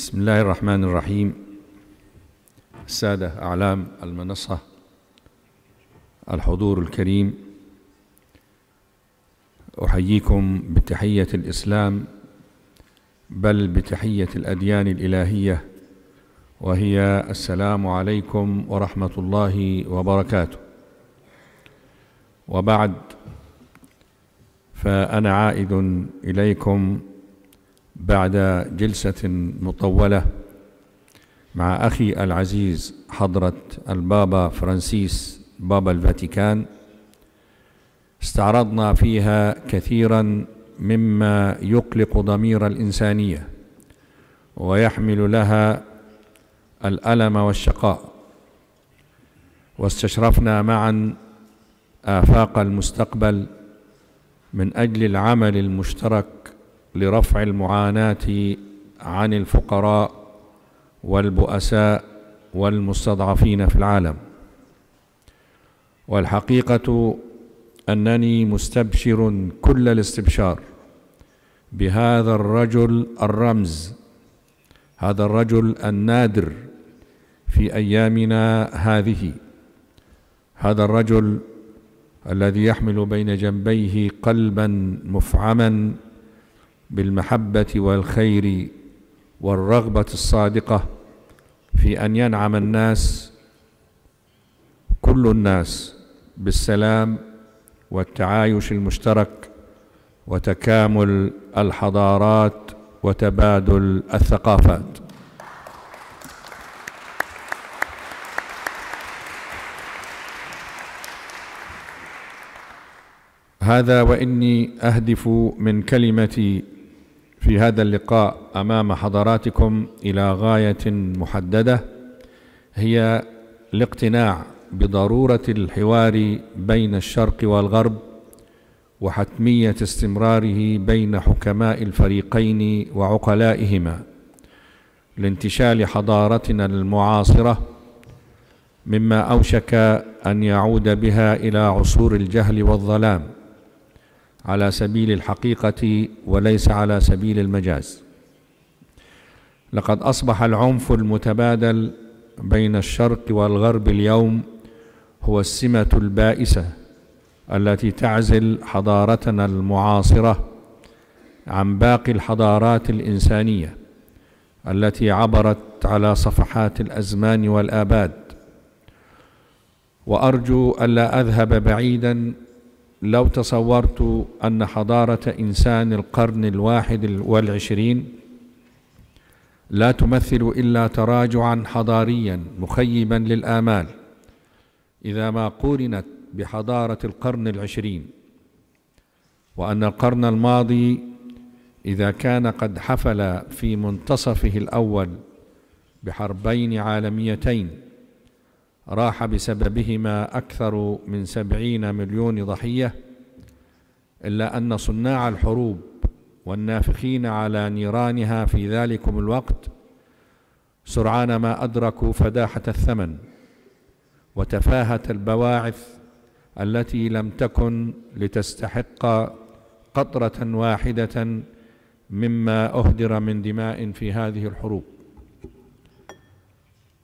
بسم الله الرحمن الرحيم السادة أعلام المنصة الحضور الكريم أحييكم بتحية الإسلام بل بتحية الأديان الإلهية وهي السلام عليكم ورحمة الله وبركاته وبعد فأنا عائد إليكم بعد جلسة مطولة مع أخي العزيز حضرة البابا فرانسيس بابا الفاتيكان استعرضنا فيها كثيرا مما يقلق ضمير الإنسانية ويحمل لها الألم والشقاء واستشرفنا معا آفاق المستقبل من أجل العمل المشترك لرفع المعاناة عن الفقراء والبؤساء والمستضعفين في العالم والحقيقة أنني مستبشر كل الاستبشار بهذا الرجل الرمز هذا الرجل النادر في أيامنا هذه هذا الرجل الذي يحمل بين جنبيه قلبا مفعما بالمحبة والخير والرغبة الصادقة في أن ينعم الناس كل الناس بالسلام والتعايش المشترك وتكامل الحضارات وتبادل الثقافات هذا واني اهدف من كلمه في هذا اللقاء امام حضراتكم الى غايه محدده هي الاقتناع بضروره الحوار بين الشرق والغرب وحتميه استمراره بين حكماء الفريقين وعقلائهما لانتشال حضارتنا المعاصره مما اوشك ان يعود بها الى عصور الجهل والظلام على سبيل الحقيقة وليس على سبيل المجاز لقد أصبح العنف المتبادل بين الشرق والغرب اليوم هو السمة البائسة التي تعزل حضارتنا المعاصرة عن باقي الحضارات الإنسانية التي عبرت على صفحات الأزمان والآباد وأرجو ألا أذهب بعيدا لو تصورت أن حضارة إنسان القرن الواحد والعشرين لا تمثل إلا تراجعا حضاريا مخيبا للآمال إذا ما قورنت بحضارة القرن العشرين وأن القرن الماضي إذا كان قد حفل في منتصفه الأول بحربين عالميتين راح بسببهما أكثر من سبعين مليون ضحية إلا أن صناع الحروب والنافخين على نيرانها في ذلكم الوقت سرعان ما أدركوا فداحة الثمن وتفاهة البواعث التي لم تكن لتستحق قطرة واحدة مما أهدر من دماء في هذه الحروب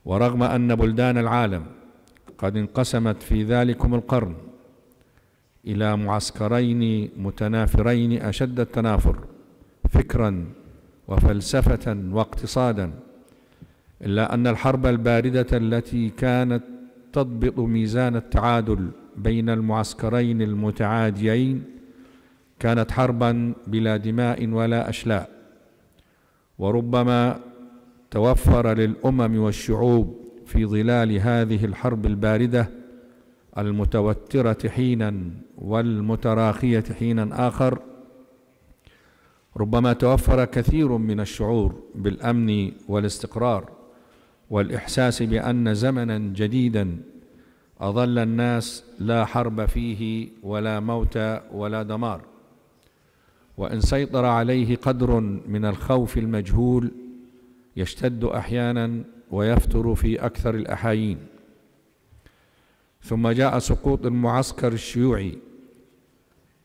ورغم أن بلدان العالم قد انقسمت في ذلكم القرن إلى معسكرين متنافرين أشد التنافر فكرا وفلسفة واقتصادا إلا أن الحرب الباردة التي كانت تضبط ميزان التعادل بين المعسكرين المتعاديين كانت حربا بلا دماء ولا أشلاء وربما توفر للأمم والشعوب في ظلال هذه الحرب البارده المتوتره حينا والمتراخيه حينا اخر ربما توفر كثير من الشعور بالامن والاستقرار والاحساس بان زمنا جديدا اظل الناس لا حرب فيه ولا موت ولا دمار وان سيطر عليه قدر من الخوف المجهول يشتد احيانا ويفتر في أكثر الأحايين ثم جاء سقوط المعسكر الشيوعي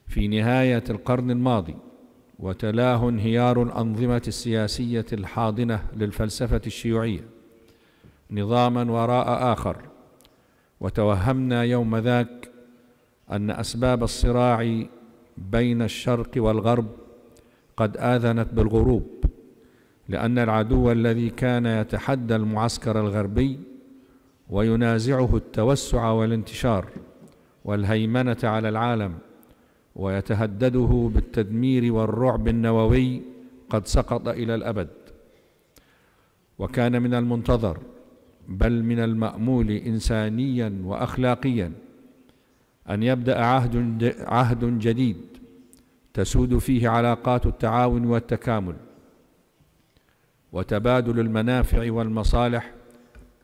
في نهاية القرن الماضي وتلاه انهيار الأنظمة السياسية الحاضنة للفلسفة الشيوعية نظاما وراء آخر وتوهمنا يوم ذاك أن أسباب الصراع بين الشرق والغرب قد آذنت بالغروب لأن العدو الذي كان يتحدى المعسكر الغربي وينازعه التوسع والانتشار والهيمنة على العالم ويتهدده بالتدمير والرعب النووي قد سقط إلى الأبد وكان من المنتظر بل من المأمول إنسانيا وأخلاقيا أن يبدأ عهد عهد جديد تسود فيه علاقات التعاون والتكامل وتبادل المنافع والمصالح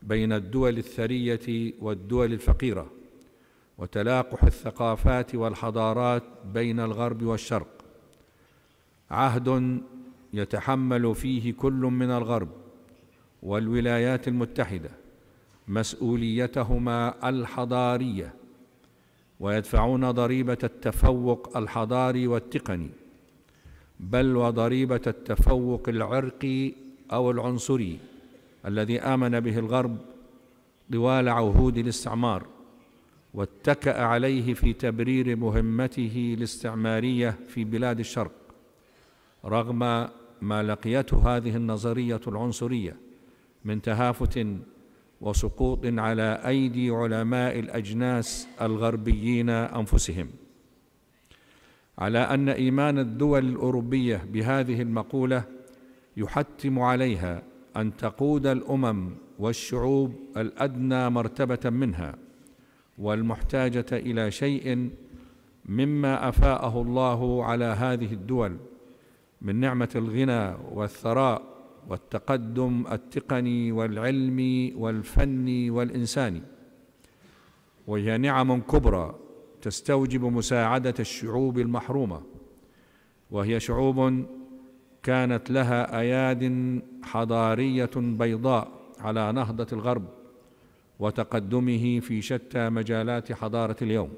بين الدول الثريه والدول الفقيره وتلاقح الثقافات والحضارات بين الغرب والشرق عهد يتحمل فيه كل من الغرب والولايات المتحده مسؤوليتهما الحضاريه ويدفعون ضريبه التفوق الحضاري والتقني بل وضريبه التفوق العرقي أو العنصري الذي آمن به الغرب طوال عهود الاستعمار واتكأ عليه في تبرير مهمته الاستعمارية في بلاد الشرق رغم ما لقيته هذه النظرية العنصرية من تهافت وسقوط على أيدي علماء الأجناس الغربيين أنفسهم على أن إيمان الدول الأوروبية بهذه المقولة يحتم عليها ان تقود الامم والشعوب الادنى مرتبه منها والمحتاجه الى شيء مما افاءه الله على هذه الدول من نعمه الغنى والثراء والتقدم التقني والعلمي والفني والانساني وهي نعم كبرى تستوجب مساعده الشعوب المحرومه وهي شعوب كانت لها اياد حضاريه بيضاء على نهضه الغرب وتقدمه في شتى مجالات حضاره اليوم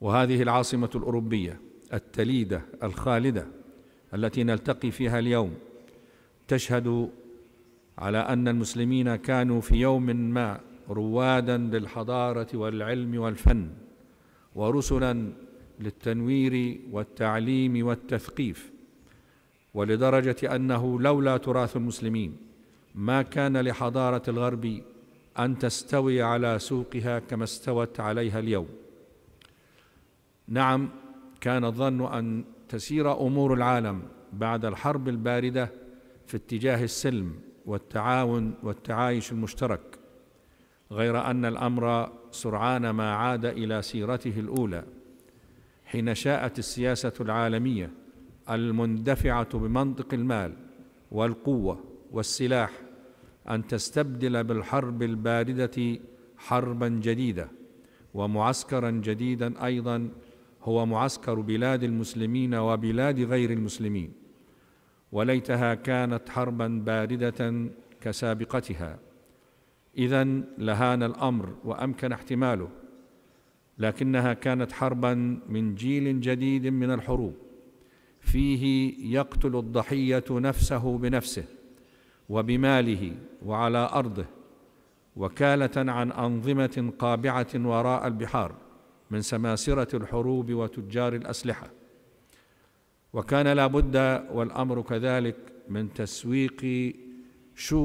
وهذه العاصمه الاوروبيه التليده الخالده التي نلتقي فيها اليوم تشهد على ان المسلمين كانوا في يوم ما روادا للحضاره والعلم والفن ورسلا للتنوير والتعليم والتثقيف ولدرجه انه لولا تراث المسلمين ما كان لحضاره الغرب ان تستوي على سوقها كما استوت عليها اليوم نعم كان الظن ان تسير امور العالم بعد الحرب البارده في اتجاه السلم والتعاون والتعايش المشترك غير ان الامر سرعان ما عاد الى سيرته الاولى حين شاءت السياسه العالميه المندفعه بمنطق المال والقوه والسلاح ان تستبدل بالحرب البارده حربا جديده ومعسكرا جديدا ايضا هو معسكر بلاد المسلمين وبلاد غير المسلمين وليتها كانت حربا بارده كسابقتها اذا لهان الامر وامكن احتماله لكنها كانت حربا من جيل جديد من الحروب فيه يقتل الضحيه نفسه بنفسه وبماله وعلى ارضه وكاله عن انظمه قابعه وراء البحار من سماسره الحروب وتجار الاسلحه وكان لا بد والامر كذلك من تسويق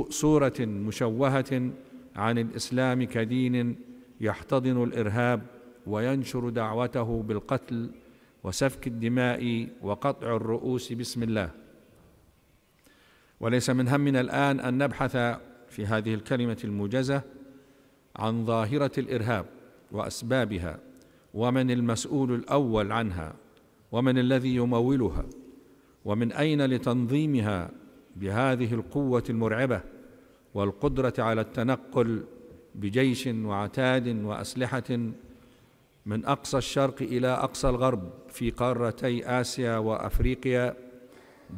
صوره مشوهه عن الاسلام كدين يحتضن الارهاب وينشر دعوته بالقتل وسفك الدماء وقطع الرؤوس بسم الله وليس من همنا الان ان نبحث في هذه الكلمه الموجزه عن ظاهره الارهاب واسبابها ومن المسؤول الاول عنها ومن الذي يمولها ومن اين لتنظيمها بهذه القوه المرعبه والقدره على التنقل بجيش وعتاد واسلحه من اقصى الشرق الى اقصى الغرب في قارتي اسيا وافريقيا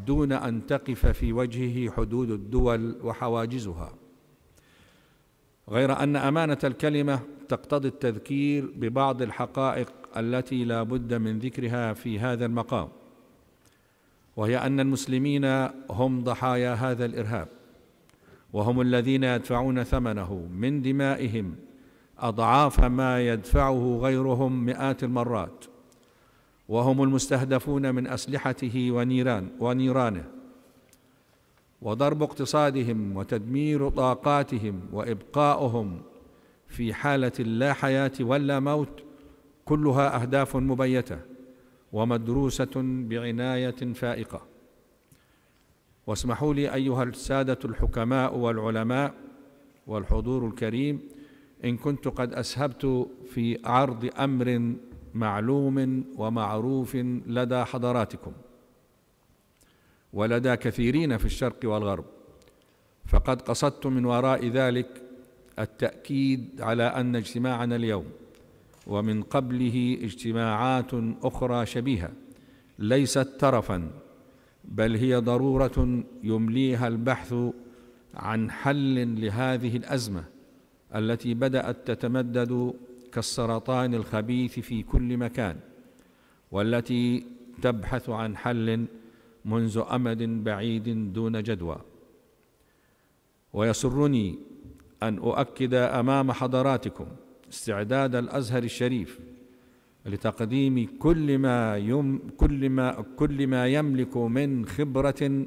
دون ان تقف في وجهه حدود الدول وحواجزها غير ان امانه الكلمه تقتضي التذكير ببعض الحقائق التي لا بد من ذكرها في هذا المقام وهي ان المسلمين هم ضحايا هذا الارهاب وهم الذين يدفعون ثمنه من دمائهم اضعاف ما يدفعه غيرهم مئات المرات وهم المستهدفون من اسلحته ونيران ونيرانه وضرب اقتصادهم وتدمير طاقاتهم وابقاؤهم في حاله لا حياه ولا موت كلها اهداف مبيته ومدروسه بعنايه فائقه واسمحوا لي ايها الساده الحكماء والعلماء والحضور الكريم إن كنت قد أسهبت في عرض أمر معلوم ومعروف لدى حضراتكم ولدى كثيرين في الشرق والغرب فقد قصدت من وراء ذلك التأكيد على أن اجتماعنا اليوم ومن قبله اجتماعات أخرى شبيهة ليست ترفا بل هي ضرورة يمليها البحث عن حل لهذه الأزمة التي بدات تتمدد كالسرطان الخبيث في كل مكان والتي تبحث عن حل منذ امد بعيد دون جدوى ويسرني ان اؤكد امام حضراتكم استعداد الازهر الشريف لتقديم كل ما يم كل ما كل ما يملك من خبره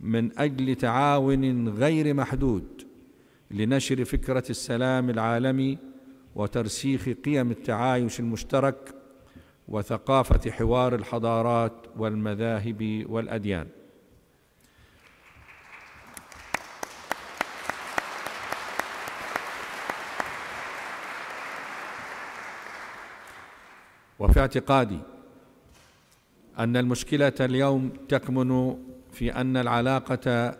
من اجل تعاون غير محدود لنشر فكره السلام العالمي وترسيخ قيم التعايش المشترك وثقافه حوار الحضارات والمذاهب والاديان وفي اعتقادي ان المشكله اليوم تكمن في ان العلاقه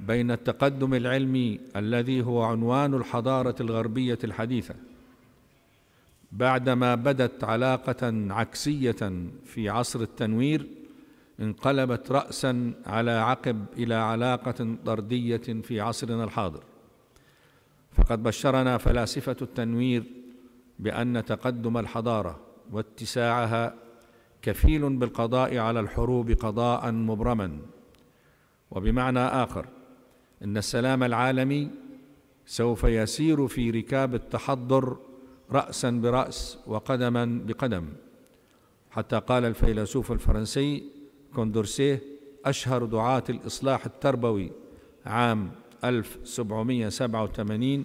بين التقدم العلمي الذي هو عنوان الحضاره الغربيه الحديثه بعدما بدت علاقه عكسيه في عصر التنوير انقلبت راسا على عقب الى علاقه طرديه في عصرنا الحاضر فقد بشرنا فلاسفه التنوير بان تقدم الحضاره واتساعها كفيل بالقضاء على الحروب قضاء مبرما وبمعنى اخر ان السلام العالمي سوف يسير في ركاب التحضر راسا براس وقدما بقدم حتى قال الفيلسوف الفرنسي كوندورسيه اشهر دعاه الاصلاح التربوي عام 1787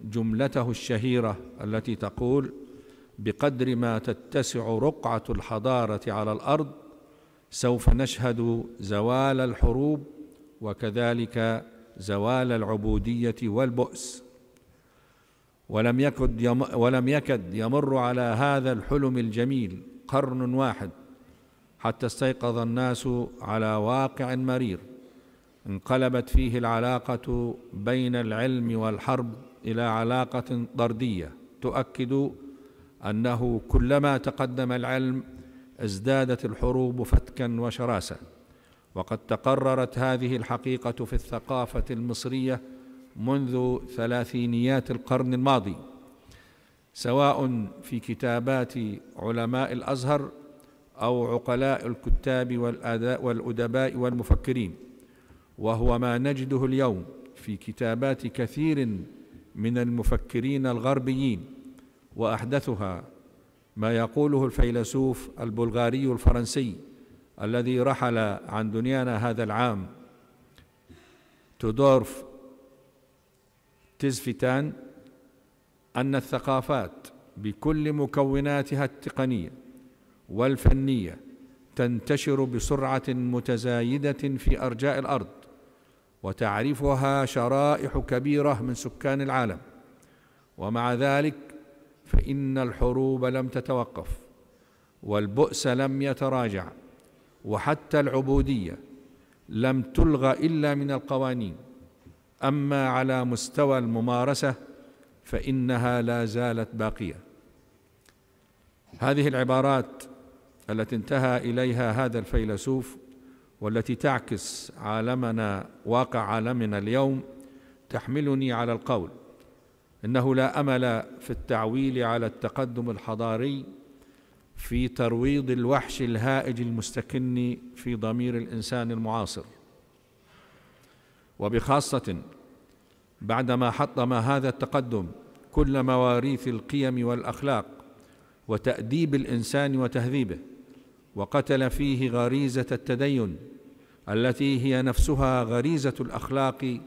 جملته الشهيره التي تقول بقدر ما تتسع رقعه الحضاره على الارض سوف نشهد زوال الحروب وكذلك زوال العبوديه والبؤس ولم يكد يم ولم يكد يمر على هذا الحلم الجميل قرن واحد حتى استيقظ الناس على واقع مرير انقلبت فيه العلاقه بين العلم والحرب الى علاقه طرديه تؤكد انه كلما تقدم العلم ازدادت الحروب فتكا وشراسه وقد تقررت هذه الحقيقة في الثقافة المصرية منذ ثلاثينيات القرن الماضي سواء في كتابات علماء الازهر او عقلاء الكتاب والادباء والمفكرين وهو ما نجده اليوم في كتابات كثير من المفكرين الغربيين واحدثها ما يقوله الفيلسوف البلغاري الفرنسي الذي رحل عن دنيانا هذا العام تودورف تزفتان أن الثقافات بكل مكوناتها التقنية والفنية تنتشر بسرعة متزايدة في أرجاء الأرض وتعرفها شرائح كبيرة من سكان العالم ومع ذلك فإن الحروب لم تتوقف والبؤس لم يتراجع وحتى العبوديه لم تلغى الا من القوانين اما على مستوى الممارسه فانها لا زالت باقيه هذه العبارات التي انتهى اليها هذا الفيلسوف والتي تعكس عالمنا واقع عالمنا اليوم تحملني على القول انه لا امل في التعويل على التقدم الحضاري في ترويض الوحش الهائج المستكن في ضمير الانسان المعاصر وبخاصه بعدما حطم هذا التقدم كل مواريث القيم والاخلاق وتاديب الانسان وتهذيبه وقتل فيه غريزه التدين التي هي نفسها غريزه الاخلاق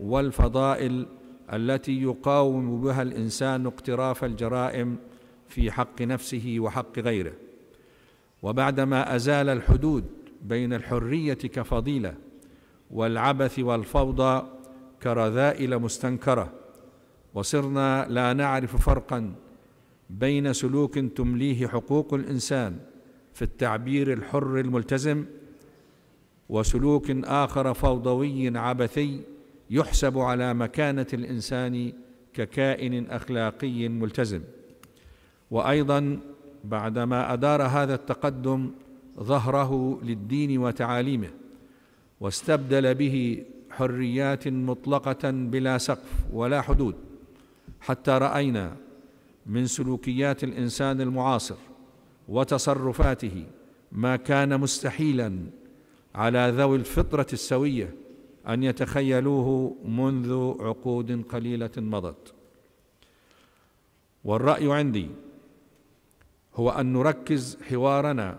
والفضائل التي يقاوم بها الانسان اقتراف الجرائم في حق نفسه وحق غيره وبعدما ازال الحدود بين الحريه كفضيله والعبث والفوضى كرذائل مستنكره وصرنا لا نعرف فرقا بين سلوك تمليه حقوق الانسان في التعبير الحر الملتزم وسلوك اخر فوضوي عبثي يحسب على مكانه الانسان ككائن اخلاقي ملتزم وايضا بعدما ادار هذا التقدم ظهره للدين وتعاليمه واستبدل به حريات مطلقه بلا سقف ولا حدود حتى راينا من سلوكيات الانسان المعاصر وتصرفاته ما كان مستحيلا على ذوي الفطره السويه ان يتخيلوه منذ عقود قليله مضت والراي عندي هو ان نركز حوارنا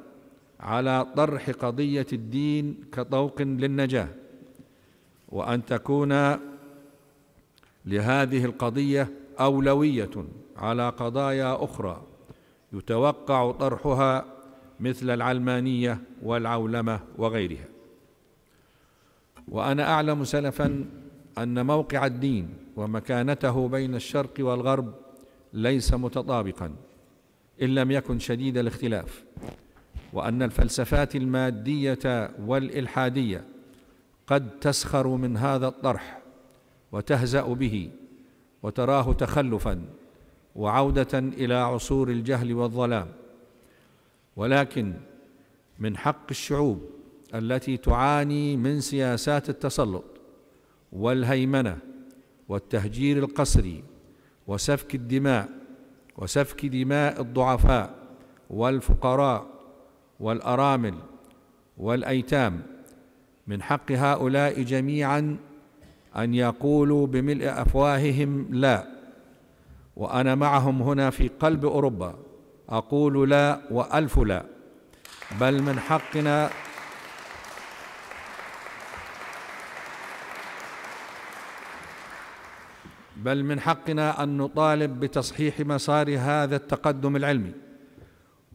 على طرح قضيه الدين كطوق للنجاه وان تكون لهذه القضيه اولويه على قضايا اخرى يتوقع طرحها مثل العلمانيه والعولمه وغيرها وانا اعلم سلفا ان موقع الدين ومكانته بين الشرق والغرب ليس متطابقا إن لم يكن شديد الاختلاف وأن الفلسفات المادية والإلحادية قد تسخر من هذا الطرح وتهزأ به وتراه تخلفا وعودة إلى عصور الجهل والظلام ولكن من حق الشعوب التي تعاني من سياسات التسلط والهيمنة والتهجير القسري وسفك الدماء وسفك دماء الضعفاء والفقراء والارامل والايتام من حق هؤلاء جميعا ان يقولوا بملء افواههم لا وانا معهم هنا في قلب اوروبا اقول لا والف لا بل من حقنا بل من حقنا ان نطالب بتصحيح مسار هذا التقدم العلمي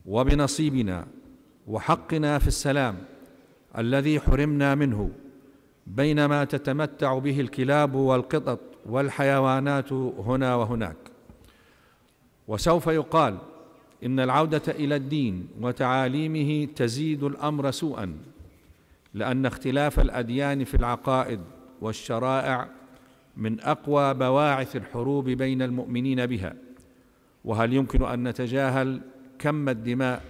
وبنصيبنا وحقنا في السلام الذي حرمنا منه بينما تتمتع به الكلاب والقطط والحيوانات هنا وهناك وسوف يقال ان العوده الى الدين وتعاليمه تزيد الامر سوءا لان اختلاف الاديان في العقائد والشرائع من اقوى بواعث الحروب بين المؤمنين بها وهل يمكن ان نتجاهل كم الدماء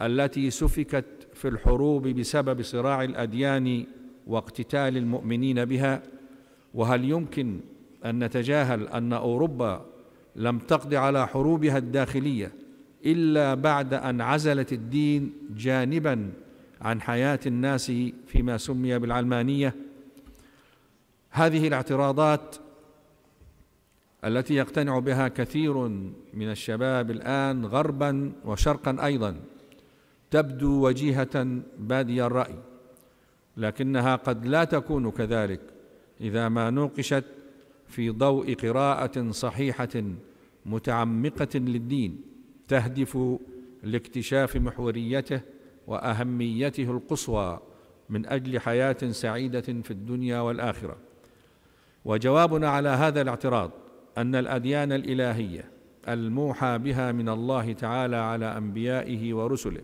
التي سفكت في الحروب بسبب صراع الاديان واقتتال المؤمنين بها وهل يمكن ان نتجاهل ان اوروبا لم تقض على حروبها الداخليه الا بعد ان عزلت الدين جانبا عن حياه الناس فيما سمي بالعلمانيه هذه الاعتراضات التي يقتنع بها كثير من الشباب الان غربا وشرقا ايضا تبدو وجيهه بادي الراي لكنها قد لا تكون كذلك اذا ما نوقشت في ضوء قراءه صحيحه متعمقه للدين تهدف لاكتشاف محوريته واهميته القصوى من اجل حياه سعيده في الدنيا والاخره وجوابنا على هذا الاعتراض ان الاديان الالهيه الموحى بها من الله تعالى على انبيائه ورسله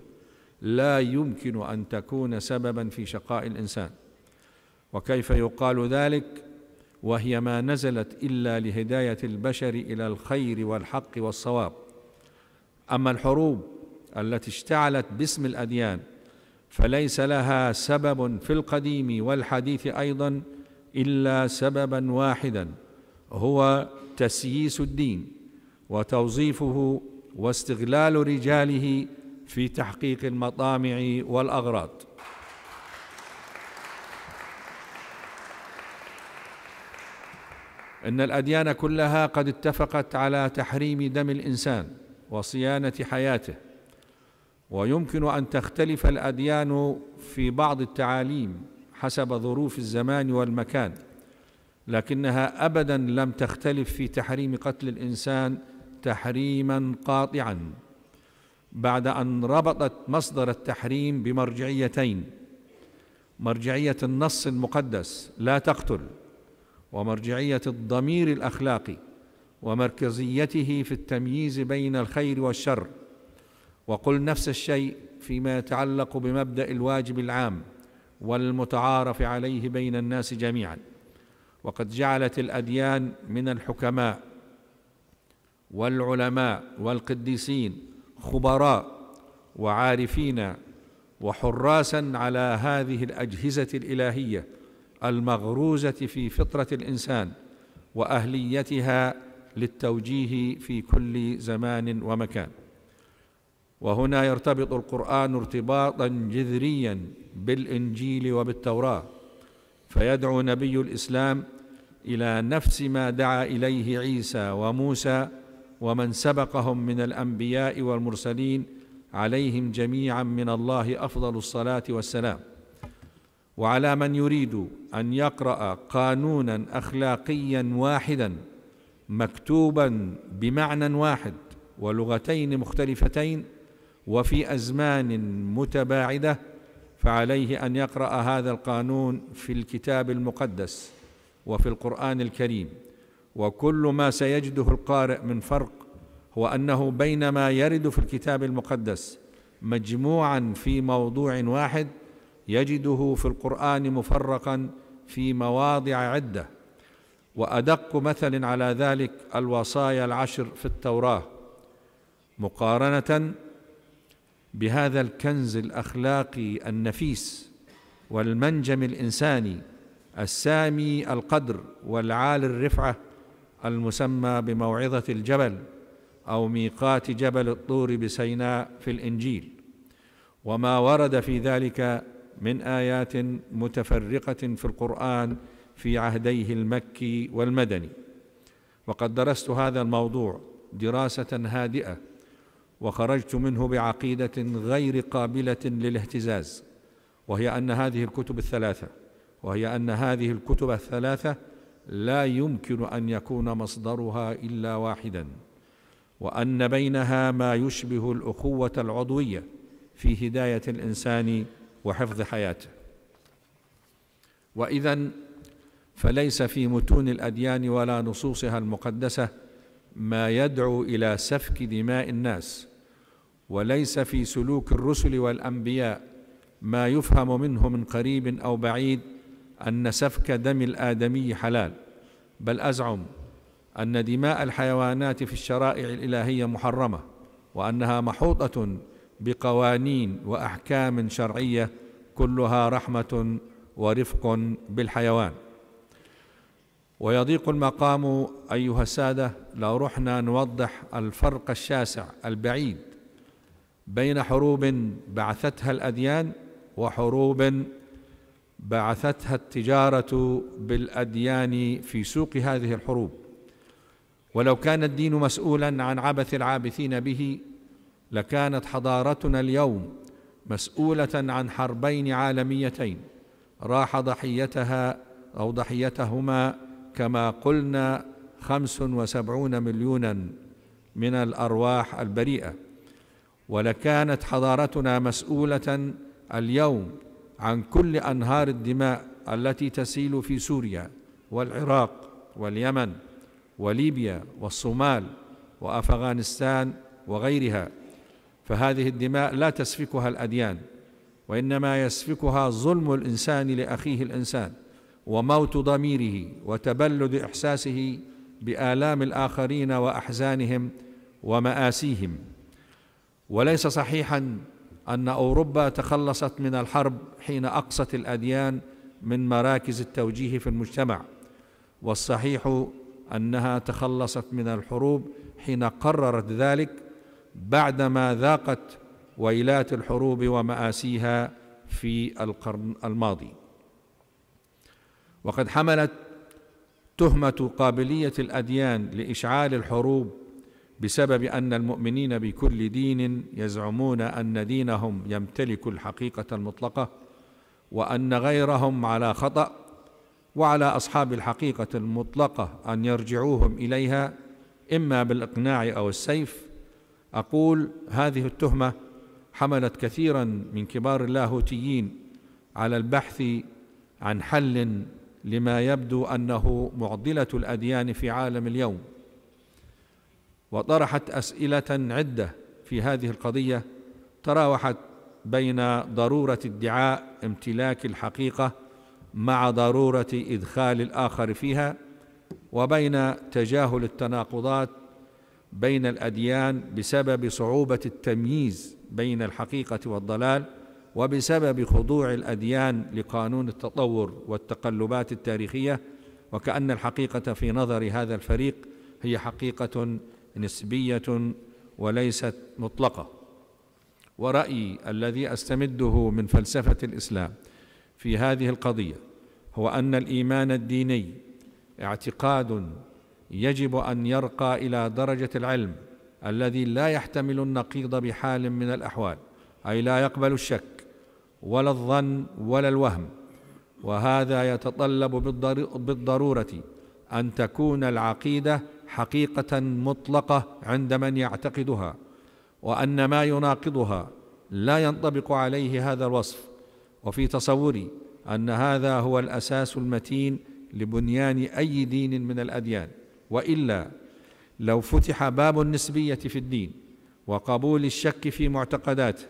لا يمكن ان تكون سببا في شقاء الانسان وكيف يقال ذلك وهي ما نزلت الا لهدايه البشر الى الخير والحق والصواب اما الحروب التي اشتعلت باسم الاديان فليس لها سبب في القديم والحديث ايضا الا سببا واحدا هو تسييس الدين وتوظيفه واستغلال رجاله في تحقيق المطامع والاغراض ان الاديان كلها قد اتفقت على تحريم دم الانسان وصيانه حياته ويمكن ان تختلف الاديان في بعض التعاليم حسب ظروف الزمان والمكان لكنها ابدا لم تختلف في تحريم قتل الانسان تحريما قاطعا بعد ان ربطت مصدر التحريم بمرجعيتين مرجعيه النص المقدس لا تقتل ومرجعيه الضمير الاخلاقي ومركزيته في التمييز بين الخير والشر وقل نفس الشيء فيما يتعلق بمبدا الواجب العام والمتعارف عليه بين الناس جميعا وقد جعلت الاديان من الحكماء والعلماء والقديسين خبراء وعارفين وحراسا على هذه الاجهزه الالهيه المغروزه في فطره الانسان واهليتها للتوجيه في كل زمان ومكان وهنا يرتبط القران ارتباطا جذريا بالانجيل وبالتوراه فيدعو نبي الاسلام الى نفس ما دعا اليه عيسى وموسى ومن سبقهم من الانبياء والمرسلين عليهم جميعا من الله افضل الصلاه والسلام وعلى من يريد ان يقرا قانونا اخلاقيا واحدا مكتوبا بمعنى واحد ولغتين مختلفتين وفي ازمان متباعده فعليه ان يقرا هذا القانون في الكتاب المقدس وفي القران الكريم وكل ما سيجده القارئ من فرق هو انه بينما يرد في الكتاب المقدس مجموعا في موضوع واحد يجده في القران مفرقا في مواضع عده وادق مثل على ذلك الوصايا العشر في التوراه مقارنه بهذا الكنز الاخلاقي النفيس والمنجم الانساني السامي القدر والعالي الرفعه المسمى بموعظه الجبل او ميقات جبل الطور بسيناء في الانجيل وما ورد في ذلك من ايات متفرقه في القران في عهديه المكي والمدني وقد درست هذا الموضوع دراسه هادئه وخرجت منه بعقيده غير قابله للاهتزاز وهي ان هذه الكتب الثلاثه وهي ان هذه الكتب الثلاثه لا يمكن ان يكون مصدرها الا واحدا وان بينها ما يشبه الاخوه العضويه في هدايه الانسان وحفظ حياته واذا فليس في متون الاديان ولا نصوصها المقدسه ما يدعو الى سفك دماء الناس وليس في سلوك الرسل والانبياء ما يفهم منه من قريب او بعيد ان سفك دم الادمي حلال بل ازعم ان دماء الحيوانات في الشرائع الالهيه محرمه وانها محوطه بقوانين واحكام شرعيه كلها رحمه ورفق بالحيوان ويضيق المقام ايها الساده لو رحنا نوضح الفرق الشاسع البعيد بين حروب بعثتها الاديان وحروب بعثتها التجاره بالاديان في سوق هذه الحروب ولو كان الدين مسؤولا عن عبث العابثين به لكانت حضارتنا اليوم مسؤوله عن حربين عالميتين راح ضحيتها او ضحيتهما كما قلنا خمس وسبعون مليونا من الارواح البريئه ولكانت حضارتنا مسؤوله اليوم عن كل انهار الدماء التي تسيل في سوريا والعراق واليمن وليبيا والصومال وافغانستان وغيرها فهذه الدماء لا تسفكها الاديان وانما يسفكها ظلم الانسان لاخيه الانسان وموت ضميره وتبلد احساسه بالام الاخرين واحزانهم وماسيهم وليس صحيحا ان اوروبا تخلصت من الحرب حين اقصت الاديان من مراكز التوجيه في المجتمع والصحيح انها تخلصت من الحروب حين قررت ذلك بعدما ذاقت ويلات الحروب وماسيها في القرن الماضي وقد حملت تهمه قابليه الاديان لاشعال الحروب بسبب ان المؤمنين بكل دين يزعمون ان دينهم يمتلك الحقيقه المطلقه وان غيرهم على خطا وعلى اصحاب الحقيقه المطلقه ان يرجعوهم اليها اما بالاقناع او السيف اقول هذه التهمه حملت كثيرا من كبار اللاهوتيين على البحث عن حل لما يبدو انه معضله الاديان في عالم اليوم وطرحت اسئله عده في هذه القضيه تراوحت بين ضروره ادعاء امتلاك الحقيقه مع ضروره ادخال الاخر فيها وبين تجاهل التناقضات بين الاديان بسبب صعوبه التمييز بين الحقيقه والضلال وبسبب خضوع الاديان لقانون التطور والتقلبات التاريخيه وكان الحقيقه في نظر هذا الفريق هي حقيقه نسبيه وليست مطلقه ورايي الذي استمده من فلسفه الاسلام في هذه القضيه هو ان الايمان الديني اعتقاد يجب ان يرقى الى درجه العلم الذي لا يحتمل النقيض بحال من الاحوال اي لا يقبل الشك ولا الظن ولا الوهم وهذا يتطلب بالضروره ان تكون العقيده حقيقه مطلقه عند من يعتقدها وان ما يناقضها لا ينطبق عليه هذا الوصف وفي تصوري ان هذا هو الاساس المتين لبنيان اي دين من الاديان والا لو فتح باب النسبيه في الدين وقبول الشك في معتقداته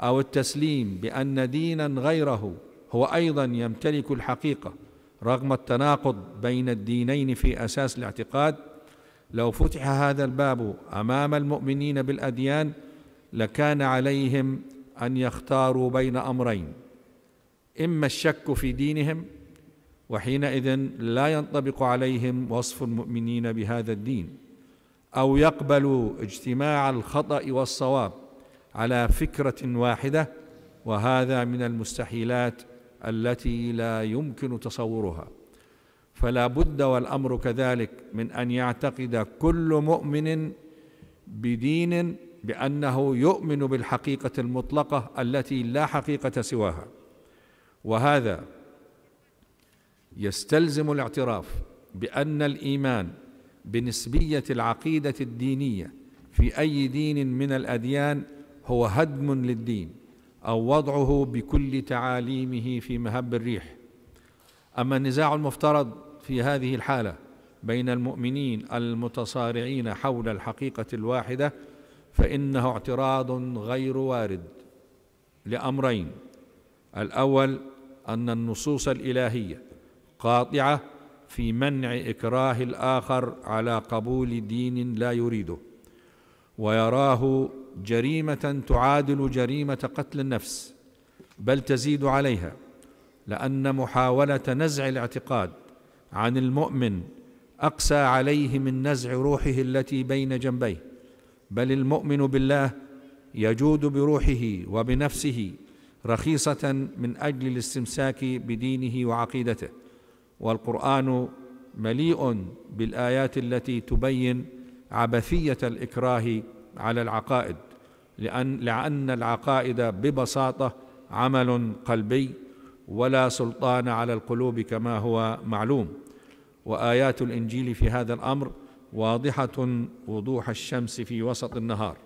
او التسليم بان دينا غيره هو ايضا يمتلك الحقيقه رغم التناقض بين الدينين في اساس الاعتقاد لو فتح هذا الباب امام المؤمنين بالاديان لكان عليهم ان يختاروا بين امرين اما الشك في دينهم وحينئذ لا ينطبق عليهم وصف المؤمنين بهذا الدين او يقبلوا اجتماع الخطا والصواب على فكره واحده وهذا من المستحيلات التي لا يمكن تصورها فلا بد والامر كذلك من ان يعتقد كل مؤمن بدين بانه يؤمن بالحقيقه المطلقه التي لا حقيقه سواها وهذا يستلزم الاعتراف بان الايمان بنسبيه العقيده الدينيه في اي دين من الاديان هو هدم للدين او وضعه بكل تعاليمه في مهب الريح اما النزاع المفترض في هذه الحاله بين المؤمنين المتصارعين حول الحقيقه الواحده فانه اعتراض غير وارد لامرين الاول ان النصوص الالهيه قاطعه في منع اكراه الاخر على قبول دين لا يريده ويراه جريمه تعادل جريمه قتل النفس بل تزيد عليها لان محاوله نزع الاعتقاد عن المؤمن اقسى عليه من نزع روحه التي بين جنبيه بل المؤمن بالله يجود بروحه وبنفسه رخيصه من اجل الاستمساك بدينه وعقيدته والقران مليء بالايات التي تبين عبثيه الاكراه على العقائد لأن, لأن العقائد ببساطة عمل قلبي ولا سلطان على القلوب كما هو معلوم وايات الانجيل في هذا الامر واضحه وضوح الشمس في وسط النهار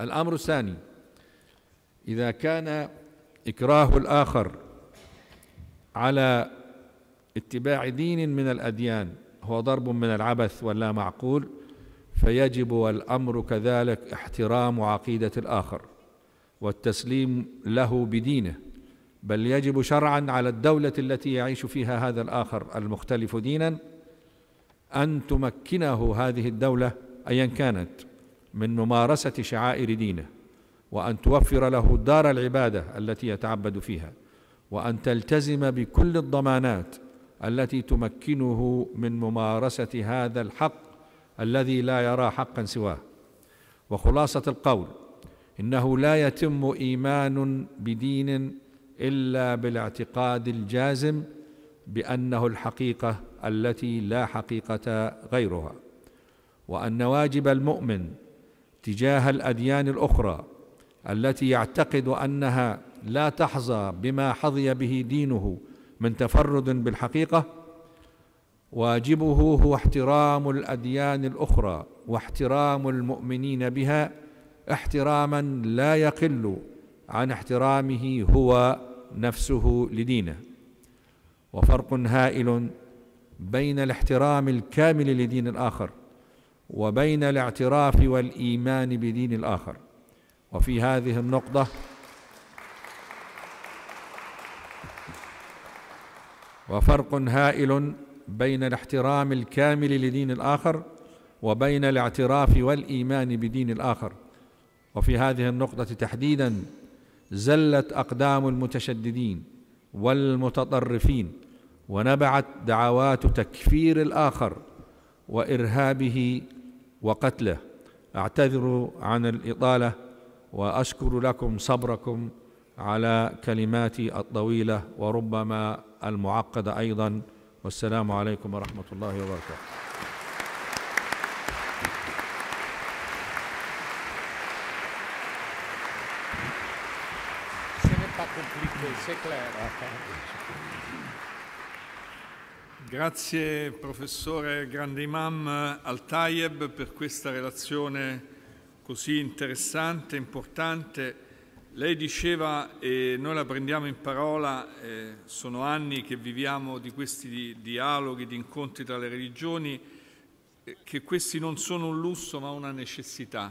الامر الثاني اذا كان اكراه الاخر على اتباع دين من الاديان هو ضرب من العبث واللا معقول فيجب والامر كذلك احترام عقيده الاخر والتسليم له بدينه بل يجب شرعا على الدوله التي يعيش فيها هذا الاخر المختلف دينا ان تمكنه هذه الدوله ايا كانت من ممارسه شعائر دينه وان توفر له دار العباده التي يتعبد فيها وان تلتزم بكل الضمانات التي تمكنه من ممارسه هذا الحق الذي لا يرى حقا سواه وخلاصه القول انه لا يتم ايمان بدين الا بالاعتقاد الجازم بانه الحقيقه التي لا حقيقه غيرها وان واجب المؤمن تجاه الاديان الاخرى التي يعتقد انها لا تحظى بما حظي به دينه من تفرد بالحقيقه واجبه هو احترام الاديان الاخرى واحترام المؤمنين بها احتراما لا يقل عن احترامه هو نفسه لدينه وفرق هائل بين الاحترام الكامل لدين الاخر وبين الاعتراف والايمان بدين الاخر وفي هذه النقطه وفرق هائل بين الاحترام الكامل لدين الاخر وبين الاعتراف والايمان بدين الاخر وفي هذه النقطه تحديدا زلت اقدام المتشددين والمتطرفين ونبعت دعوات تكفير الاخر وارهابه وقتله اعتذر عن الاطاله واشكر لكم صبركم على كلماتي الطويله وربما المعقده ايضا والسلام عليكم ورحمه الله وبركاته Grazie Clara. Grazie professore Grande Imam Al-Tayeb per questa relazione così interessante, importante. Lei diceva, e noi la prendiamo in parola, eh, sono anni che viviamo di questi dialoghi, di incontri tra le religioni, eh, che questi non sono un lusso ma una necessità.